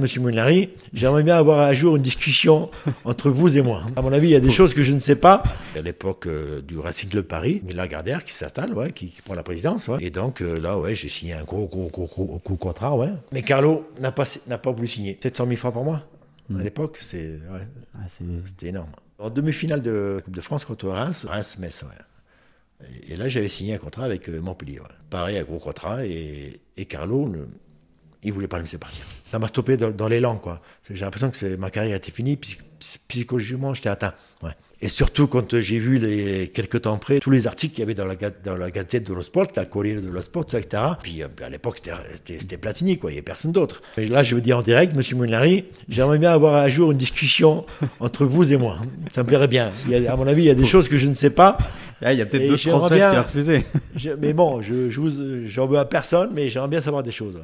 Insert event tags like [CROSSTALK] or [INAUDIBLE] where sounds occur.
Monsieur Moulinari, j'aimerais bien avoir un jour une discussion entre vous et moi. À mon avis, il y a des choses que je ne sais pas. À l'époque euh, du Racing Club Paris, il Gardère qui s'installe, ouais, qui, prend la présidence. Et donc euh, là, ouais, j'ai signé un gros, gros, gros, contrat. Ouais. Mais Carlo n'a pas, n'a pas voulu signer. 700 000 francs par mois à hmm. l'époque, ah, c'est, c'était énorme. En demi-finale de Coupe de France contre Reims, Reims-Metz, ouais. Et, là, j'avais signé un contrat avec euh, Montpellier. Pareil, un gros contrat. Et, et Carlo, ne il voulait pas me laisser partir. Ça m'a stoppé dans, l'élan, quoi. J'ai l'impression que ma carrière était finie, psychologiquement, j'étais atteint. Et surtout, quand euh, j'ai vu, les, quelques temps après, tous les articles qu'il y avait dans la, dans la Gazette de l'Osport, la courrier de l'Osport, etc. Puis euh, à l'époque, c'était Platini, quoi. Il n'y avait personne d'autre. Mais là, je veux dire en direct, monsieur Mounari, j'aimerais bien avoir un jour une discussion [LAUGHS] entre vous et moi. Ça me plairait bien. à mon avis, il y a des choses que je ne sais pas. Ah, il y a peut-être d'autres Français qui a refusé. mais bon, je, n'en j'en veux à personne, mais j'aimerais bien savoir des choses.